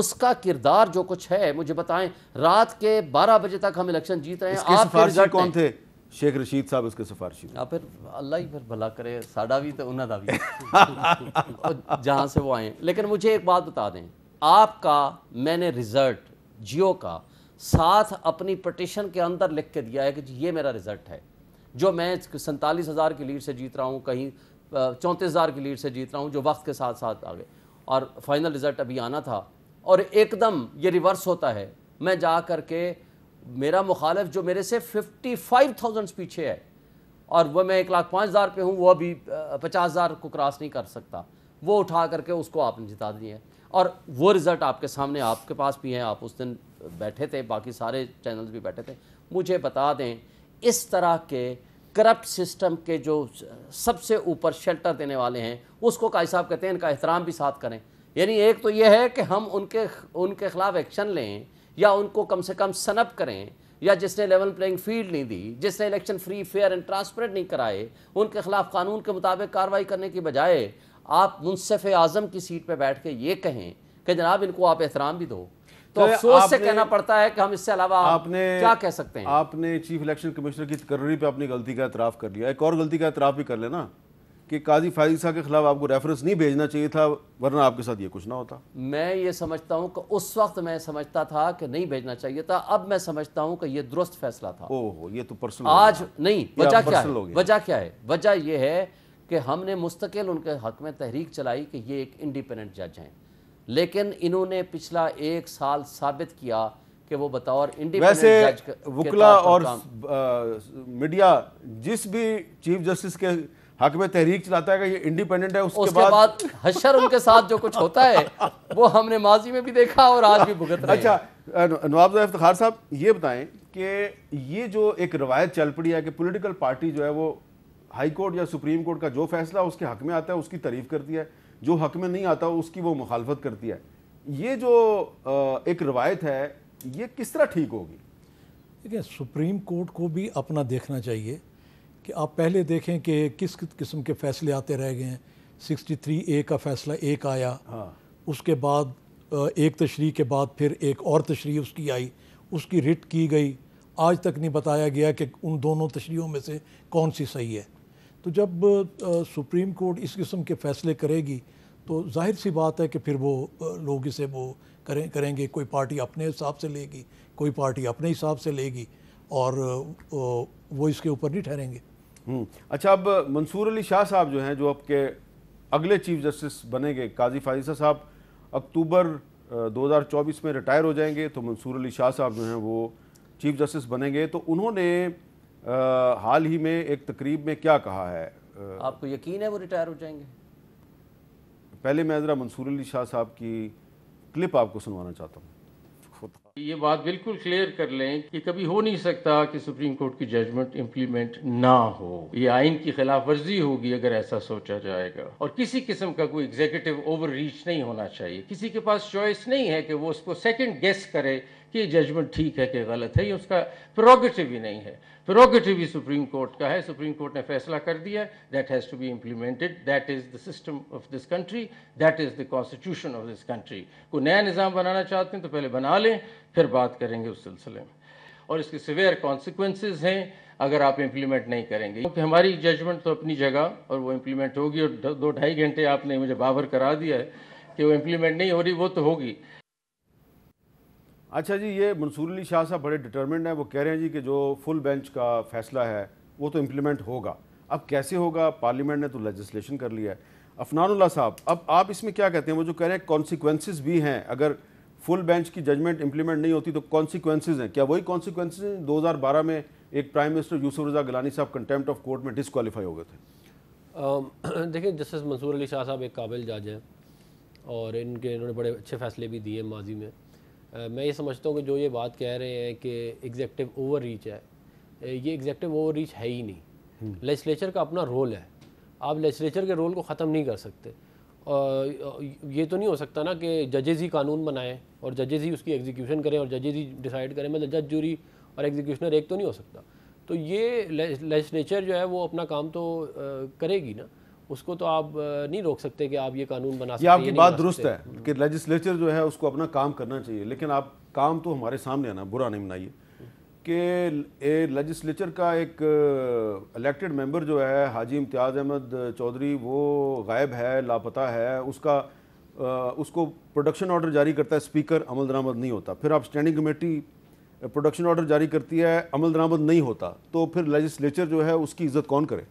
उसका किरदार जो कुछ है मुझे बताएं रात के बारह बजे तक हम इलेक्शन जीत रहे हैं आप कौन थे शेख रशीद साहब उसके सिफारशी आप हाँ, फिर अल्लाह ही फिर भला करे साढ़ा भी तो उन्होंने भी जहाँ से वो आए लेकिन मुझे एक बात बता दें आपका मैंने रिज़ल्ट जियो का साथ अपनी पटिशन के अंदर लिख के दिया है कि ये मेरा रिज़ल्ट है जो मैं सैंतालीस हज़ार की लीड से जीत रहा हूँ कहीं चौंतीस हज़ार की लीड से जीत रहा हूँ जो वक्त के साथ साथ आ गए और फाइनल रिज़ल्ट अभी आना था और एकदम ये रिवर्स होता है मैं जा कर के मेरा मुखालफ जो मेरे से फिफ्टी फाइव थाउजेंड पीछे है और वह मैं एक लाख पाँच हज़ार पे हूँ वह अभी पचास हज़ार को क्रॉस नहीं कर सकता वो उठा करके उसको आपने जिता दिए और वो रिज़ल्ट आपके सामने आपके पास भी हैं आप उस दिन बैठे थे बाकी सारे चैनल्स भी बैठे थे मुझे बता दें इस तरह के करप्ट सिस्टम के जो सबसे ऊपर शेल्टर देने वाले हैं उसको काय साहब कहते हैं इनका एहतराम भी साथ करें यानी एक तो यह है कि हम उनके उनके ख़िलाफ़ एक्शन लें या उनको कम से कम सनअप करें या जिसने लेवल प्लेइंग फील्ड नहीं दी जिसने election free fair and transparent नहीं कराए उनके खिलाफ कानून के मुताबिक कार्रवाई करने की बजाय आप मुनसफ आज़म की सीट पर बैठ के ये कहें कि जनाब इनको आप एहतराम भी दो तो, तो अफसोस से कहना पड़ता है कि हम इससे अलावा आपने क्या कह सकते हैं आपने चीफ इलेक्शन कमिश्नर की तकर्री पे अपनी गलती का एतराफ़ कर लिया एक और गलती का एतराफ़ भी कर लेना कि काजी फायदी साहब के खिलाफ आपको रेफरेंस नहीं भेजना चाहिए था वरना आपके साथ ये कुछ ना होता मैं ये समझता हूँ कि उस वक्त मैं समझता था कि नहीं भेजना चाहिए था अब मैं समझता हूँ कि ये दुरुस्त फैसला था ओहो ये तो पर्सनल आज नहीं वजह क्या वजह क्या है वजह यह है कि हमने मुस्तकिल उनके हक में तहरीक चलाई कि ये एक इंडिपेंडेंट जज हैं लेकिन इन्होंने पिछला एक साल साबित किया कि वो बतौर वैसे वकला और मीडिया जिस भी चीफ जस्टिस के हक में तहरीक चलाता है कि ये इंडिपेंडेंट है उसके, उसके बाद, बाद हशर उनके साथ जो कुछ होता है वो हमने माजी में भी देखा और आज भी भुगत रहे अच्छा नवाब इफ्तार साहब ये बताएं कि ये जो एक रवायत चल पड़ी है कि पॉलिटिकल पार्टी जो है वो हाई कोर्ट या सुप्रीम कोर्ट का जो फैसला उसके हक में आता है उसकी तारीफ करती है जो हक में नहीं आता उसकी वो मुखालफत करती है ये जो एक रवायत है ये किस तरह ठीक होगी देखिए सुप्रीम कोर्ट को भी अपना देखना चाहिए कि आप पहले देखें कि किस किस्म के फैसले आते रह गए हैं सिक्सटी थ्री ए का फैसला एक आया हाँ। उसके बाद एक तशरी के बाद फिर एक और तशरी उसकी आई उसकी रिट की गई आज तक नहीं बताया गया कि उन दोनों तशरीों में से कौन सी सही है तो जब सुप्रीम कोर्ट इस किस्म के फैसले करेगी तो जाहिर सी बात है कि फिर वो लोग इसे वो करें करेंगे कोई पार्टी अपने हिसाब से लेगी कोई पार्टी अपने हिसाब से लेगी और वो इसके ऊपर नहीं ठहरेंगे हम्म। अच्छा अब मंसूर अली शाह साहब जो हैं जो आपके अगले चीफ जस्टिस बनेंगे काजी फाजिसा साहब अक्टूबर 2024 में रिटायर हो जाएंगे तो मंसूर अली शाह साहब जो हैं वो चीफ जस्टिस बनेंगे तो उन्होंने आ, हाल ही में एक तकरीब में क्या कहा है आपको यकीन है वो रिटायर हो जाएंगे पहले मैं ज़रा मंसूर अली शाह साहब की क्लिप आपको सुनवाना चाहता हूँ होता ये बात बिल्कुल क्लियर कर लें कि कभी हो नहीं सकता कि सुप्रीम कोर्ट की जजमेंट इम्प्लीमेंट ना हो ये आइन की खिलाफ वर्जी होगी अगर ऐसा सोचा जाएगा और किसी किस्म का कोई एग्जीक्यूटिव ओवर रीच नहीं होना चाहिए किसी के पास चॉइस नहीं है कि वो उसको सेकेंड गेस करे कि जजमेंट ठीक है कि गलत है ये उसका प्रोगेटिव ही नहीं है प्रोगेटिव ही सुप्रीम कोर्ट का है सुप्रीम कोर्ट ने फैसला कर दिया that has to be implemented that is the system of this country that is the constitution of this country को नया निज़ाम बनाना चाहते हैं तो पहले बना लें फिर बात करेंगे उस सिलसिले में और इसके सिवियर कॉन्सिक्वेंसेज हैं अगर आप इम्प्लीमेंट नहीं करेंगे क्योंकि हमारी जजमेंट तो अपनी जगह और वो इम्प्लीमेंट होगी और दो ढाई घंटे आपने मुझे बाबर करा दिया है कि वो इम्प्लीमेंट नहीं हो रही वो तो होगी अच्छा जी ये मंसूर अली शाह साहब बड़े डिटर्मेंट हैं वो कह रहे हैं जी कि जो फुल बेंच का फैसला है वो तो इम्प्लीमेंट होगा अब कैसे होगा पार्लियामेंट ने तो लेजिस्लेशन कर लिया है अफनानुल्ला साहब अब आप इसमें क्या कहते हैं वो जो कह रहे हैं कॉन्सिक्वेंसेज भी हैं अगर फुल बेंच की जजमेंट इंप्लीमेंट नहीं होती तो कॉन्सिक्वेंसेज हैं क्या वही कॉन्सिक्वेंसेज हैं दो में एक प्राइम मिनिस्टर यूसुफ रजा गलानी साहब कंटेम्प्ट ऑफ कोर्ट में डिसक्वालीफाई हो गए थे देखिए जस्टिस मंसूर अली शाह साहब एक काबिल जज हैं और इनके इन्होंने बड़े अच्छे फैसले भी दिए माजी में मैं ये समझता हूँ कि जो ये बात कह रहे हैं कि एग्जेक्टिव ओवर रीच है ये एग्जेक्टिव ओवर रीच है ही नहीं लेजिस्लेचर हम्म। का अपना रोल है आप लेजिस्लेचर के रोल को ख़त्म नहीं कर सकते ये तो नहीं हो सकता ना कि जजेज़ ही कानून बनाएं और जजेज़ ही उसकी एग्जीक्यूशन करें और जजेज़ ही डिसाइड करें मतलब जज जूरी और एग्जीक्यूशनर एक तो नहीं हो सकता तो ये लेजिस्लेचर जो है वो अपना काम तो करेगी ना उसको तो आप नहीं रोक सकते कि आप ये कानून बना सकते आपकी बात दुरुस्त है कि लेजिस्लेचर जो है उसको अपना काम करना चाहिए लेकिन आप काम तो हमारे सामने आना बुरा नहीं मनाइए कि लेजिस्लेचर का एक इलेक्टेड मेंबर जो है हाजी इम्तियाज़ अहमद चौधरी वो गायब है लापता है उसका उसको प्रोडक्शन ऑर्डर जारी करता है स्पीकर अमल दरामद नहीं होता फिर आप स्टैंडिंग कमेटी प्रोडक्शन ऑर्डर जारी करती है अमल दरामद नहीं होता तो फिर लेजिस्लेचर जो है उसकी इज़्ज़त कौन करे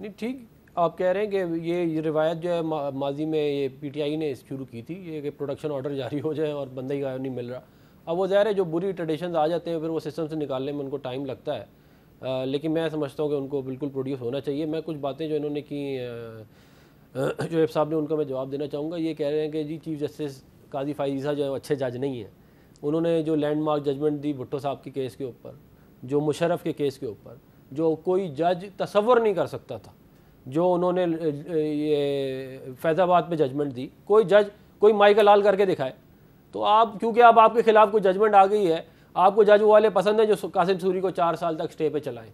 नहीं ठीक आप कह रहे हैं कि ये, ये रिवायत जो है मा, माजी में ये पीटीआई ने शुरू की थी ये कि प्रोडक्शन ऑर्डर जारी हो जाए और बंदा ही गायब नहीं मिल रहा अब वो ज़ाहिर है जो बुरी ट्रेडिशन आ जाते हैं फिर वो सिस्टम से निकालने में उनको टाइम लगता है आ, लेकिन मैं समझता हूँ कि उनको बिल्कुल प्रोड्यूस होना चाहिए मैं कुछ बातें जो इन्होंने की जोब साहब ने उनका मैं जवाब देना चाहूँगा ये कह रहे हैं कि जी चीफ जस्टिस काजी फाइजा जो है अच्छे जज नहीं हैं उन्होंने जो लैंडमार्क जजमेंट दी भुट्टो साहब के केस के ऊपर जो मुशरफ के केस के ऊपर जो कोई जज तस्वर नहीं कर सकता था जो उन्होंने ये फैज़ाबाद पे जजमेंट दी कोई जज कोई माइकल लाल करके दिखाए तो आप क्योंकि अब आपके खिलाफ कोई जजमेंट आ गई है आपको जज वो वाले पसंद है जो कासिम सूरी को चार साल तक स्टे पे चलाएं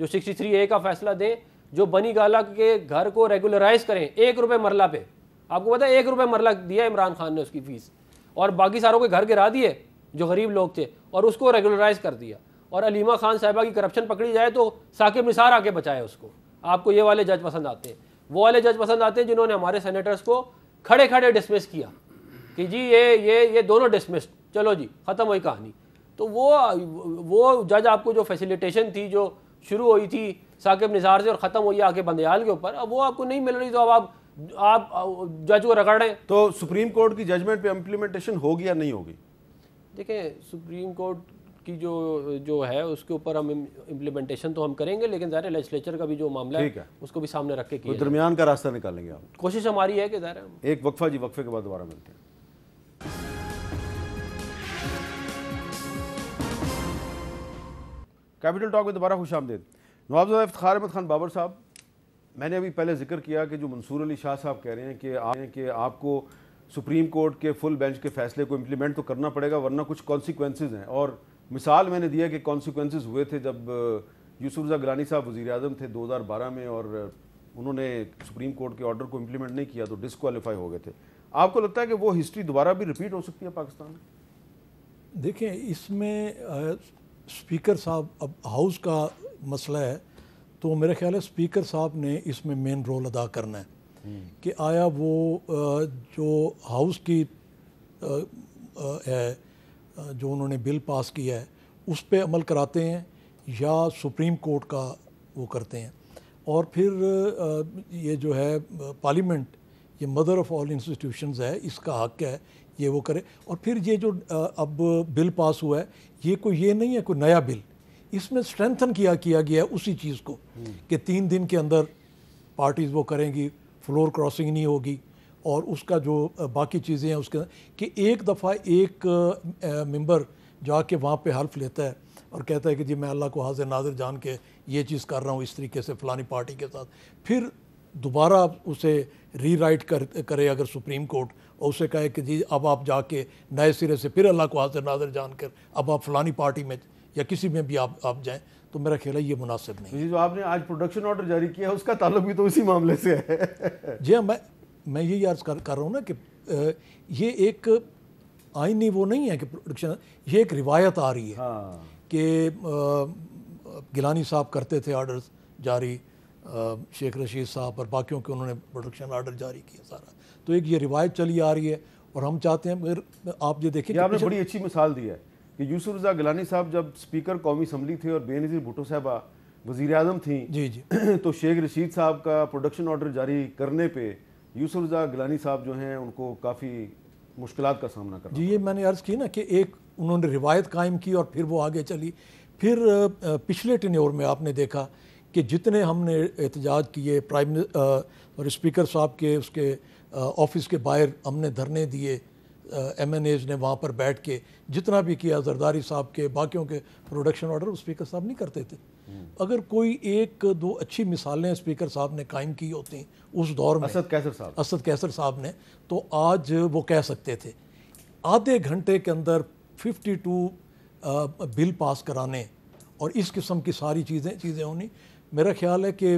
जो 63 ए का फैसला दें जो बनी गाला के घर को रेगुलराइज करें एक रुपये मरला पे आपको पता है एक रुपये मरला दिया इमरान खान ने उसकी फ़ीस और बाकी सारों के घर गिरा दिए जो गरीब लोग थे और उसको रेगुलराइज कर दिया और अलीमा खान साहबा की करप्शन पकड़ी जाए तो साकिब निसार आके बचाए उसको आपको ये वाले जज पसंद आते हैं वो वाले जज पसंद आते हैं जिन्होंने हमारे सेनेटर्स को खड़े खड़े डिसमिस किया कि जी ये ये ये दोनों डिसमिस चलो जी ख़त्म हुई कहानी तो वो वो जज आपको जो फैसिलिटेशन थी जो शुरू हुई थी साकिब निज़ार से और ख़त्म हुई आगे बंदयाल के ऊपर अब वो आपको नहीं मिल रही तो अब आप आप जज को रगड़ रहे हैं तो सुप्रीम कोर्ट की जजमेंट पे इम्प्लीमेंटेशन होगी या नहीं होगी देखें सुप्रीम कोर्ट की जो जो है उसके ऊपर हम इम्प्लीमेंटेशन तो हम करेंगे लेकिन ज़ाहिर लेजिस्लेचर का भी जो मामला है उसको भी सामने रख के तो दरमियान का रास्ता निकालेंगे आप कोशिश हमारी है कि ज़ाहिर एक वक्फा जी वक्फे के बाद दोबारा मिलते हैं कैपिटल टॉक में दोबारा खुश आमदेद नवाबजा इफ्तार अहमद खान बाबर साहब मैंने अभी पहले जिक्र किया कि जो मंसूर अली शाह साहब कह रहे हैं कि आ, कि आपको सुप्रीम कोर्ट के फुल बेंच के फैसले को इम्प्लीमेंट तो करना पड़ेगा वरना कुछ कॉन्सिक्वेंसेज हैं और मिसाल मैंने दिया कि कॉन्सिक्वेंस हुए थे जब यूसुफजा गलानी साहब वज़ी अजम थे दो हज़ार बारह में और उन्होंने सुप्रीम कोर्ट के ऑर्डर को इम्प्लीमेंट नहीं किया तो डिसकॉलीफाई हो गए थे आपको लगता है कि वो हिस्ट्री दोबारा भी रिपीट हो सकती है पाकिस्तान में देखें इसमें स्पीकर साहब अब हाउस का मसला है तो मेरा ख्याल है स्पीकर साहब ने इसमें मेन रोल अदा करना है हम्म। कि आया वो जो हाउस की है जो उन्होंने बिल पास किया है उस पर अमल कराते हैं या सुप्रीम कोर्ट का वो करते हैं और फिर ये जो है पार्लियामेंट ये मदर ऑफ़ ऑल इंस्टीट्यूशंस है इसका हक है ये वो करे और फिर ये जो अब बिल पास हुआ है ये कोई ये नहीं है कोई नया बिल इसमें स्ट्रेंथन किया किया गया है उसी चीज़ को कि तीन दिन के अंदर पार्टीज़ वो करेंगी फ्लोर क्रॉसिंग नहीं होगी और उसका जो बाकी चीज़ें हैं उसके कि एक दफ़ा एक मेंबर जाके वहाँ पे हल्फ लेता है और कहता है कि जी मैं अल्लाह को हाजिर नाजिर जान के ये चीज़ कर रहा हूँ इस तरीके से फ़लानी पार्टी के साथ फिर दोबारा उसे रीराइट कर करे अगर सुप्रीम कोर्ट और उसे कहे कि जी अब आप जाके नए सिरे से फिर अल्लाह को हाजिर नाजिर जान कर अब आप फ़लानी पार्टी में या किसी में भी आप आप जाएँ तो मेरा ख्याल है ये मुनासिब नहीं जो आपने आज प्रोडक्शन ऑर्डर जारी किया है उसका ताल्लुक भी तो इसी मामले से है जी हाँ मैं मैं यही अर्ज कर, कर रहा हूँ ना कि ये एक आईनी वो नहीं है कि प्रोडक्शन ये एक रिवायत आ रही है हाँ। कि गिलानी साहब करते थे ऑर्डर जारी शेख रशीद साहब और बाकियों के उन्होंने प्रोडक्शन ऑर्डर जारी किया सारा तो एक ये रिवायत चली आ रही है और हम चाहते हैं अगर आप ये देखें आपने बड़ी अच्छी मिसाल दी है कि यूसुफ रजा गिलानी साहब जब स्पीकर कौमी असम्बली थे और बेनज़ीर भुटो साहबा वज़ी अजम थी जी जी तो शेख रशीद साहब का प्रोडक्शन ऑर्डर जारी करने पर यूसुफ रजा गिलानी साहब जो हैं उनको काफ़ी मुश्किल का सामना करना जी ये मैंने अर्ज़ की ना कि एक उन्होंने रिवायत कायम की और फिर वो आगे चली फिर पिछले ओर में आपने देखा कि जितने हमने एहतजाज किए प्राइम और स्पीकर साहब के उसके ऑफिस के बाहर हमने धरने दिए एम एन एज ने वहाँ पर बैठ के जितना भी किया जरदारी साहब के बाकियों के प्रोडक्शन ऑर्डर स्पीकर साहब नहीं करते थे हम्म। अगर कोई एक दो अच्छी मिसालें स्पीकर साहब ने कायम की होती उस दौर में असद कैसर साहब असद कैसर साहब ने तो आज वो कह सकते थे आधे घंटे के अंदर 52 बिल पास कराने और इस किस्म की सारी चीज़ें चीज़ें होनी मेरा ख्याल है कि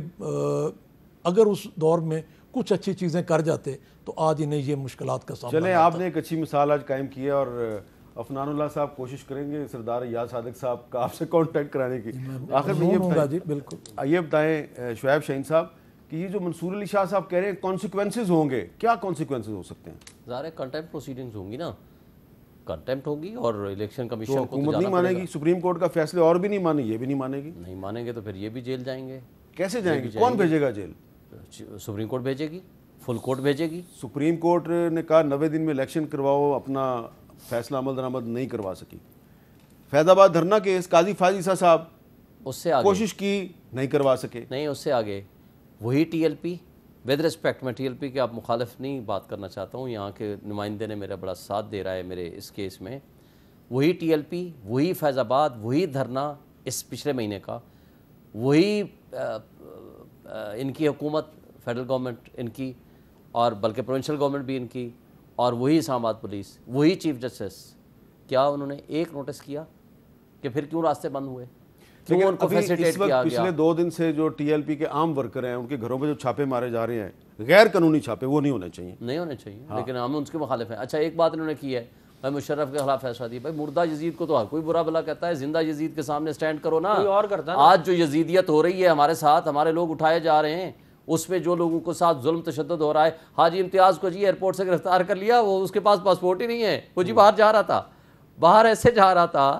अगर उस दौर में कुछ अच्छी चीज़ें कर जाते तो आज इन्हें ये मुश्किल का सामना चले आपने एक अच्छी मिसाल आज कायम की है और अफनानुल्ला साहब कोशिश करेंगे सरदार याद सादक साहब का आपसे कांटेक्ट कराने की आखिर में ये बिल्कुल ये बताएं शुएब शहीन साहब कि ये जो मंसूर अली शाह साहब कह रहे हैं कॉन्सिक्वेंसेज होंगे क्या कॉन्सिक्वेंसेज हो सकते हैं ज़ाहिर कंटेम्प्ट प्रोसीडिंग्स होंगी ना कंटेम्प्ट होगी और इलेक्शन कमीशन तो को तो नहीं मानेगी सुप्रीम कोर्ट का फैसले और भी नहीं माने ये भी नहीं मानेगी नहीं मानेंगे तो फिर ये भी जेल जाएंगे कैसे जाएंगे कौन भेजेगा जेल सुप्रीम कोर्ट भेजेगी फुल कोर्ट भेजेगी सुप्रीम कोर्ट ने कहा नबे दिन में इलेक्शन करवाओ अपना फैसला अमल दरामद नहीं करवा सकी फैजाबाद धरना केस काजी फाजिसा साहब उससे आगे कोशिश की नहीं करवा सके नहीं उससे आगे वही टीएलपी विद रिस्पेक्ट मैं टीएलपी के आप मुखालफ नहीं बात करना चाहता हूँ यहाँ के नुमाइंदे ने मेरा बड़ा साथ दे रहा है मेरे इस केस में वही टीएलपी वही फैज़ाबाद वही धरना इस पिछले महीने का वही इनकी हुकूमत फेडरल गवर्नमेंट इनकी और बल्कि प्रोविंशल गवर्नमेंट भी इनकी और वही इस्लामाबाद पुलिस वही चीफ जस्टिस क्या उन्होंने एक नोटिस किया कि फिर क्यों रास्ते बंद हुए क्यों उनको फैसिलिटेट किया पिछले दो दिन से जो टीएलपी के आम वर्कर हैं उनके घरों में जो छापे मारे जा रहे हैं गैर कानूनी छापे वो नहीं होने चाहिए नहीं होने चाहिए हाँ। लेकिन हम उनके मुखालिफ हैं अच्छा एक बात इन्होंने की है भाई मुशर्रफ के खिलाफ फैसला दिया भाई मुर्दा यजीद को तो हर कोई बुरा भला कहता है जिंदा यजीद के सामने स्टैंड करो ना और करता आज जो यजीदियत हो रही है हमारे साथ हमारे लोग उठाए जा रहे हैं उसमें जो लोगों को साथ जुल्म तशद हो रहा है हाजी इम्तियाज़ को जी एयरपोर्ट से गिरफ्तार कर लिया वो उसके पास पासपोर्ट ही नहीं है वो जी बाहर जा रहा था बाहर ऐसे जा रहा था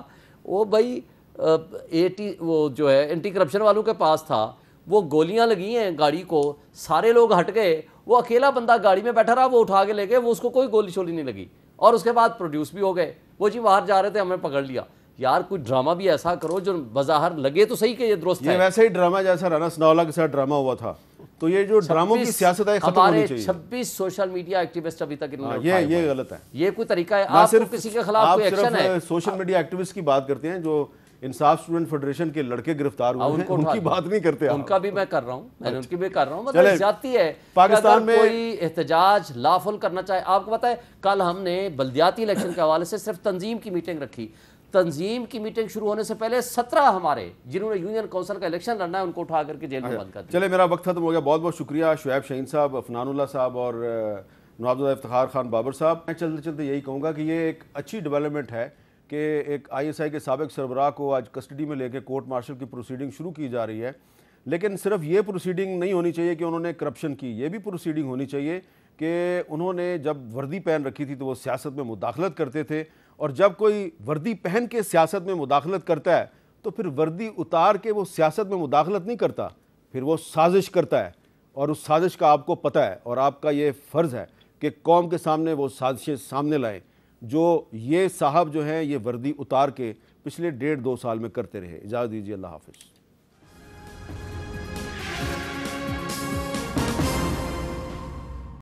वो भाई टी वो जो है एंटी करप्शन वालों के पास था वो गोलियां लगी हैं गाड़ी को सारे लोग हट गए वो अकेला बंदा गाड़ी में बैठा रहा वो उठा के ले गए वो उसको कोई गोली शोली नहीं लगी और उसके बाद प्रोड्यूस भी हो गए वो जी बाहर जा रहे थे हमें पकड़ लिया यार कोई ड्रामा भी ऐसा करो जो बजाहर लगे तो सही के ये दोस्त वैसे ही ड्रामा जैसा राना सनौला के साथ ड्रामा हुआ था तो ये जो ड्रामों की सियासत है खत्म होनी चाहिए छब्बीस सोशल मीडिया एक्टिविस्ट अभी तक आ, हाँ, ये ये गलत है ये कोई तरीका है आप सिर्फ किसी के खिलाफ कोई एक्शन है सोशल मीडिया एक्टिविस्ट की बात करते हैं जो इंसाफ स्टूडेंट फेडरेशन के लड़के गिरफ्तार हुए उनको उनकी बात नहीं करते उनका भी मैं कर रहा हूँ मैंने अच्छा। उनकी भी कर रहा हूँ मतलब जाती है पाकिस्तान में कोई एहतजाज लाफुल करना चाहे आपको पता है कल हमने बल्दियाती इलेक्शन के हवाले से सिर्फ तंजीम की मीटिंग रखी तंजीम की मीटिंग शुरू होने से पहले सत्रह हमारे जिन्होंने यूनियन काउंसिल का इलेक्शन लड़ना है उनको उठा करके जेल में अच्छा, बंद कर चले मेरा वक्त खत्म हो गया बहुत बहुत शुक्रिया शुएब शहीन साहब अफनानुल्ला साहब और नवाबुल्ला इफ्तार खान बाबर साहब मैं चलते चलते यही कहूँगा कि ये एक अच्छी डेवलपमेंट है कि एक आईएसआई के सबक सरबराह को आज कस्टडी में लेकर कोर्ट मार्शल की प्रोसीडिंग शुरू की जा रही है लेकिन सिर्फ ये प्रोसीडिंग नहीं होनी चाहिए कि उन्होंने करप्शन की ये भी प्रोसीडिंग होनी चाहिए कि उन्होंने जब वर्दी पहन रखी थी तो वो सियासत में मुदाखलत करते थे और जब कोई वर्दी पहन के सियासत में मुदाखलत करता है तो फिर वर्दी उतार के वो सियासत में मुदाखलत नहीं करता फिर वो साजिश करता है और उस साजिश का आपको पता है और आपका ये फ़र्ज़ है कि कौम के सामने वो साजिशें सामने लाएं जो ये साहब जो हैं ये वर्दी उतार के पिछले डेढ़ दो साल में करते रहे इजाज़त दीजिए अल्लाह हाफिज़